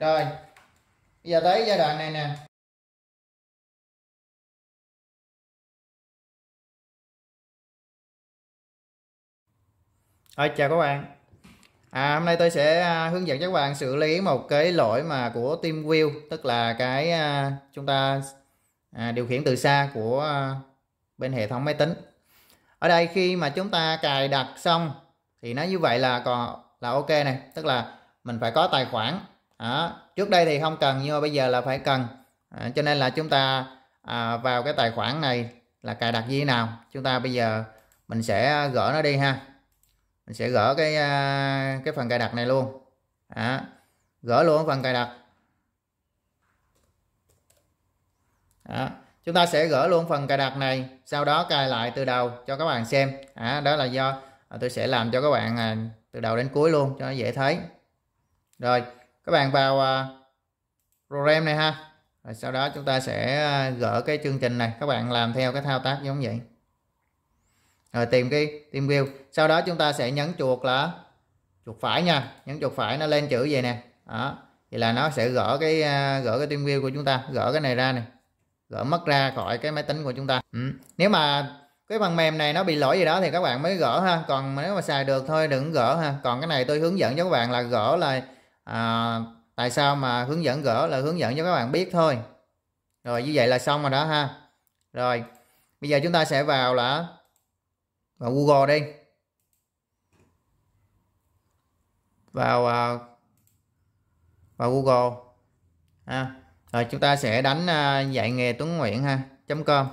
rồi bây giờ tới giai đoạn này nè Rồi, chào các bạn à, hôm nay tôi sẽ à, hướng dẫn các bạn xử lý một cái lỗi mà của team view tức là cái à, chúng ta à, điều khiển từ xa của à, bên hệ thống máy tính ở đây khi mà chúng ta cài đặt xong thì nó như vậy là còn là ok này tức là mình phải có tài khoản đó. trước đây thì không cần nhưng mà bây giờ là phải cần à, cho nên là chúng ta à, vào cái tài khoản này là cài đặt như thế nào chúng ta bây giờ mình sẽ gỡ nó đi ha mình sẽ gỡ cái à, cái phần cài đặt này luôn à, gỡ luôn phần cài đặt à, chúng ta sẽ gỡ luôn phần cài đặt này sau đó cài lại từ đầu cho các bạn xem à, đó là do à, tôi sẽ làm cho các bạn à, từ đầu đến cuối luôn cho nó dễ thấy rồi các bạn vào à, program này ha rồi sau đó chúng ta sẽ à, gỡ cái chương trình này các bạn làm theo cái thao tác giống vậy rồi tìm cái tìm view sau đó chúng ta sẽ nhấn chuột là chuột phải nha nhấn chuột phải nó lên chữ vậy nè đó thì là nó sẽ gỡ cái à, gỡ cái tìm view của chúng ta gỡ cái này ra này, gỡ mất ra khỏi cái máy tính của chúng ta ừ. nếu mà cái phần mềm này nó bị lỗi gì đó thì các bạn mới gỡ ha còn nếu mà xài được thôi đừng gỡ ha còn cái này tôi hướng dẫn cho các bạn là gỡ là à, tại sao mà hướng dẫn gỡ là hướng dẫn cho các bạn biết thôi rồi như vậy là xong rồi đó ha rồi bây giờ chúng ta sẽ vào là vào Google đi vào à, vào Google ha. À, rồi chúng ta sẽ đánh à, dạy nghề Tuấn Nguyễn ha com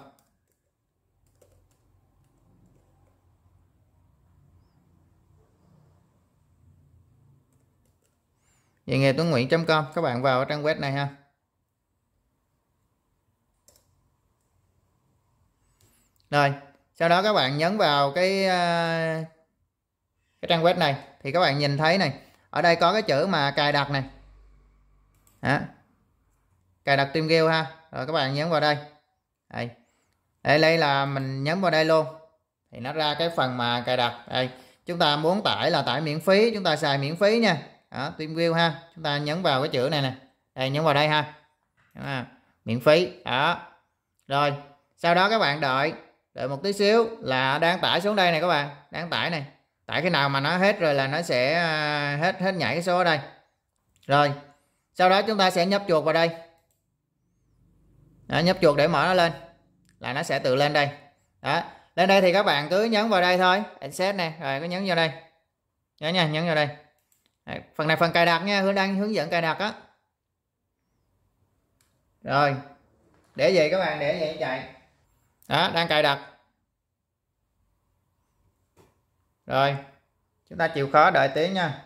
dạy nghề tuấn nguyễn.com các bạn vào trang web này ha rồi sau đó các bạn nhấn vào cái ờ, cái trang web này thì các bạn nhìn thấy này ở đây có cái chữ mà cài đặt này đó. cài đặt tim guild ha rồi các bạn nhấn vào đây đây đây, đây là mình nhấn vào đây luôn thì nó ra cái phần mà cài đặt đây chúng ta muốn tải là tải miễn phí chúng ta xài miễn phí nha đó, team view ha chúng ta nhấn vào cái chữ này nè đây nhấn vào đây ha à, miễn phí đó rồi sau đó các bạn đợi đợi một tí xíu là đang tải xuống đây này các bạn đang tải này tải khi nào mà nó hết rồi là nó sẽ à, hết hết nhảy cái số ở đây rồi sau đó chúng ta sẽ nhấp chuột vào đây đó, nhấp chuột để mở nó lên là nó sẽ tự lên đây đó lên đây thì các bạn cứ nhấn vào đây thôi accept nè rồi cứ nhấn vào đây nhớ nha nhấn vào đây Đấy, phần này phần cài đặt nha hứa đang hướng dẫn cài đặt á rồi để vậy các bạn để vậy chạy đó đang cài đặt rồi chúng ta chịu khó đợi tiếng nha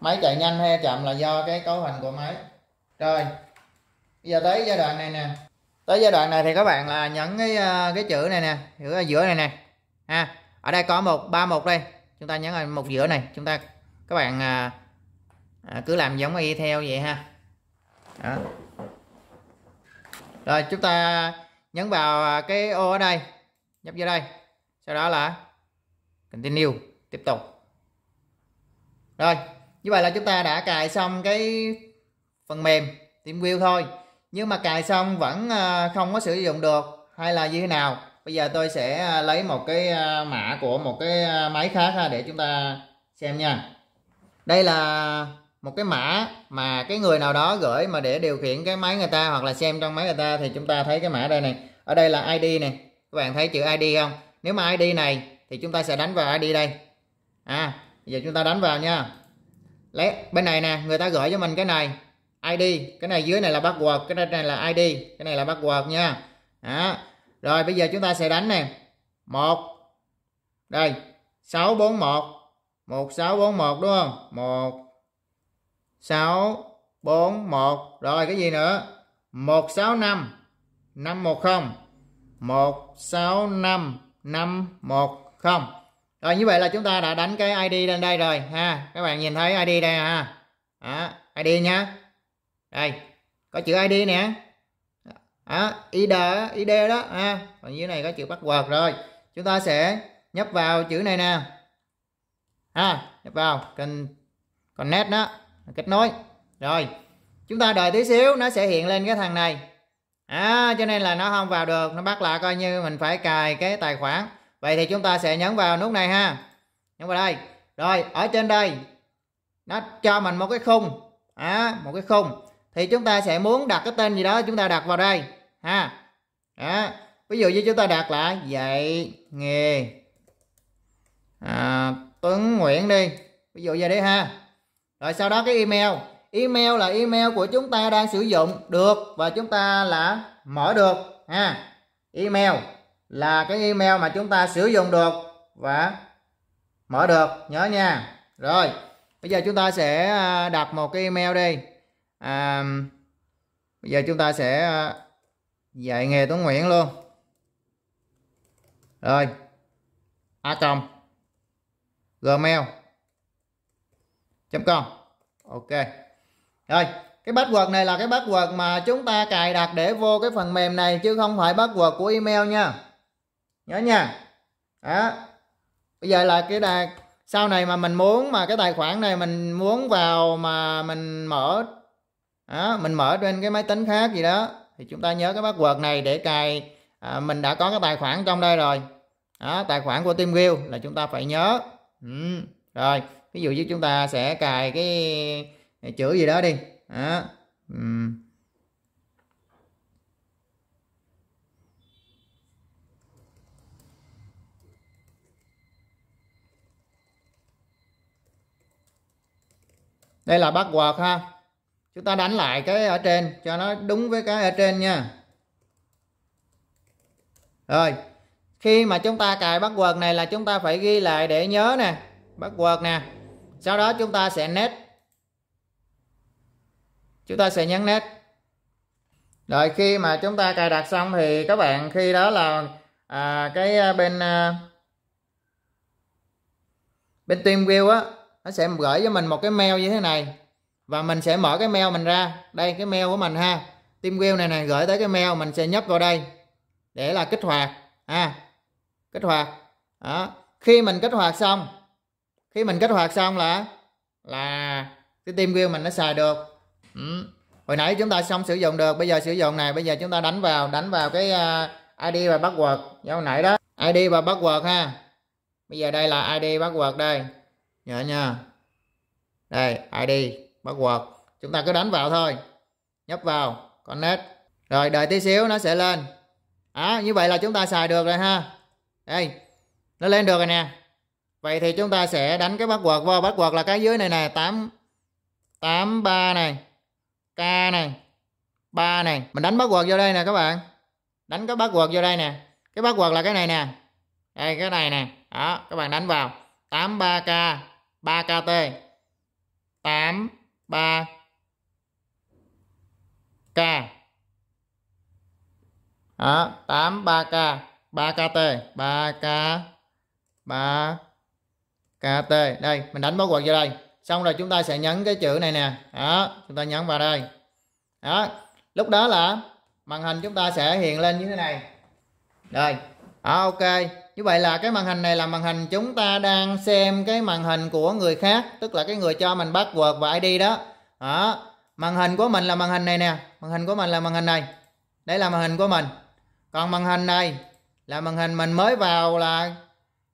máy chạy nhanh hay chậm là do cái cấu hình của máy rồi bây giờ tới giai đoạn này nè tới giai đoạn này thì các bạn là nhấn cái ờ, cái chữ này nè giữa giữa này nè ha à, ở đây có một ba một đây chúng ta nhấn vào mục giữa này chúng ta các bạn à, à, cứ làm giống y theo vậy ha đó. rồi chúng ta nhấn vào cái ô ở đây nhấp vô đây sau đó là continue tiếp tục rồi như vậy là chúng ta đã cài xong cái phần mềm tìm view thôi nhưng mà cài xong vẫn à, không có sử dụng được hay là như thế nào bây giờ tôi sẽ à, lấy một cái à, mã của một cái à, máy khác ha, để chúng ta xem nha đây là một cái mã mà cái người nào đó gửi mà để điều khiển cái máy người ta hoặc là xem trong máy người ta thì chúng ta thấy cái mã đây này ở đây là ID này các bạn thấy chữ ID không nếu mà ID này thì chúng ta sẽ đánh vào ID đây à giờ chúng ta đánh vào nha lấy bên này nè người ta gửi cho mình cái này ID cái này dưới này là password cái này là ID cái này là password nha đó rồi bây giờ chúng ta sẽ đánh nè. 1. Đây, 641. 1641 đúng không? 1 6 4 1. Rồi cái gì nữa? 165 510 165 510. Rồi như vậy là chúng ta đã đánh cái ID lên đây rồi ha. Các bạn nhìn thấy ID đây ha. Đó, ID nhá. Đây, có chữ ID nè à, id id đó ha à. còn dưới này có chữ password rồi chúng ta sẽ nhấp vào chữ này nè ha à, nhập vào cần connect đó kết nối rồi chúng ta đợi tí xíu nó sẽ hiện lên cái thằng này à cho nên là nó không vào được nó bắt lại coi như mình phải cài cái tài khoản vậy thì chúng ta sẽ nhấn vào nút này ha nhấn vào đây rồi ở trên đây nó cho mình một cái khung à, một cái khung thì chúng ta sẽ muốn đặt cái tên gì đó chúng ta đặt vào đây ha đó. ví dụ như chúng ta đặt là dạy nghề à, Tuấn Nguyễn đi ví dụ vậy đi ha rồi sau đó cái email email là email của chúng ta đang sử dụng được và chúng ta là mở được ha email là cái email mà chúng ta sử dụng được và mở được nhớ nha rồi bây giờ chúng ta sẽ à, đặt một cái email đi à, bây giờ chúng ta sẽ ờ, dạy nghề tuấn nguyễn luôn rồi a cộng gmail com ok rồi cái password này là cái password mà chúng ta cài đặt để vô cái phần mềm này chứ không phải password của email nha nhớ nha đó bây giờ là cái đà sau này mà mình muốn mà cái tài khoản này mình muốn vào mà mình mở đó, mình mở trên cái máy tính khác gì đó thì chúng ta nhớ cái password này để cài à, mình đã có cái tài khoản trong đây rồi đó, tài khoản của team guild là chúng ta phải nhớ ừ. rồi ví dụ như chúng ta sẽ cài cái chữ gì đó đi đó. Ừ. đây là bắt quạt ha chúng ta đánh lại cái ở trên cho nó đúng với cái ở trên nha rồi khi mà chúng ta cài bắt quật này là chúng ta phải ghi lại để nhớ nè bắt quật nè sau đó chúng ta sẽ nét chúng ta sẽ nhấn nét rồi khi mà chúng ta cài đặt xong thì các bạn khi đó là à, cái à, bên à, bên team view á nó sẽ gửi cho mình một cái mail như thế này và mình sẽ mở cái mail mình ra đây cái mail của mình ha tim wheel này này gửi tới cái mail mình sẽ nhấp vào đây để là kích hoạt ha à, kích hoạt đó. khi mình kích hoạt xong khi mình kích hoạt xong là là cái tim wheel mình nó xài được ừ. hồi nãy chúng ta xong sử dụng được bây giờ sử dụng này bây giờ chúng ta đánh vào đánh vào cái à, id và password như hồi nãy đó id và password ha bây giờ đây là id password đây nhớ nha đây id bắt quật chúng ta cứ đánh vào thôi nhấp vào connect rồi đợi tí xíu nó sẽ lên à, như vậy là chúng ta xài được rồi ha đây nó lên được rồi nè vậy thì chúng ta sẽ đánh cái bắt quật vào bắt quật là cái dưới này nè tám tám ba này k này ba này mình đánh bắt quật vô đây nè các bạn đánh cái bắt quật vô đây nè cái bắt quật là cái này nè đây cái này nè đó các bạn đánh vào 83k 3kt 8 3 k đó, 8 3k 3kt 3k 3 kt đây mình đánh bó quạt vào đây xong rồi chúng ta sẽ nhấn cái chữ này nè đó chúng ta nhấn vào đây đó lúc đó là màn hình chúng ta sẽ hiện lên như thế này đây đó, ok như vậy là cái màn hình này là màn hình chúng ta đang xem cái màn hình của người khác tức là cái người cho mình password và id đó đó màn hình của mình là màn hình này nè màn hình của mình là màn hình này đây là màn hình của mình còn màn hình này là màn hình mình mới vào là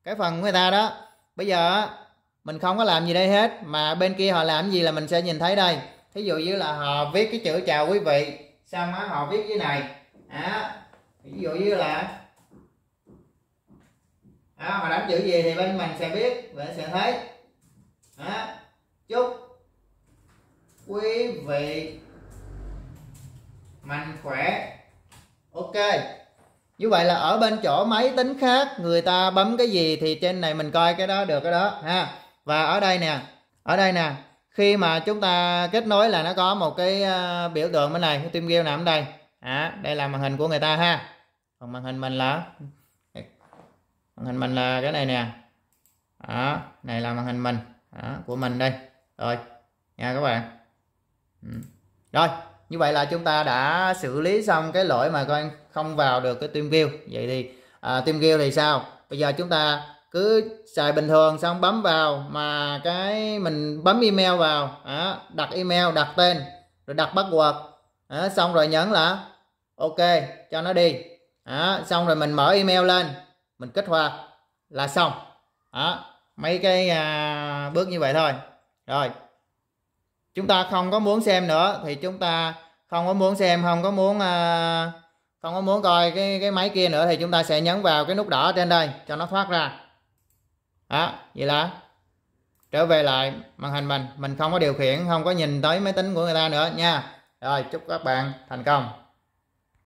cái phần của người ta đó bây giờ mình không có làm gì đây hết mà bên kia họ làm gì là mình sẽ nhìn thấy đây thí dụ như là họ viết cái chữ chào quý vị xong á họ viết dưới này à, ví dụ như là à, mà đánh chữ gì thì bên mình sẽ biết và sẽ thấy à, chúc quý vị mạnh khỏe ok như vậy là ở bên chỗ máy tính khác người ta bấm cái gì thì trên này mình coi cái đó được cái đó ha và ở đây nè ở đây nè khi mà chúng ta kết nối là nó có một cái ờ, biểu tượng bên này cái tim ghiêu nằm đây à, đây là màn hình của người ta ha còn màn hình mình là màn hình mình là cái này nè đó này là màn hình mình đó, của mình đây rồi nha các bạn ừ. rồi như vậy là chúng ta đã xử lý xong cái lỗi mà con không vào được cái team view vậy thì à, team view thì sao bây giờ chúng ta cứ xài bình thường xong bấm vào mà cái mình bấm email vào à, đặt email đặt tên rồi đặt password à, xong rồi nhấn là ok cho nó đi à, xong rồi mình mở email lên mình kích hoa là xong đó mấy cái à, bước như vậy thôi rồi chúng ta không có muốn xem nữa thì chúng ta không có muốn xem không có muốn à, không có muốn coi cái cái máy kia nữa thì chúng ta sẽ nhấn vào cái nút đỏ trên đây cho nó thoát ra đó vậy là trở về lại màn hình mình mình không có điều khiển không có nhìn tới máy tính của người ta nữa nha rồi chúc các bạn thành công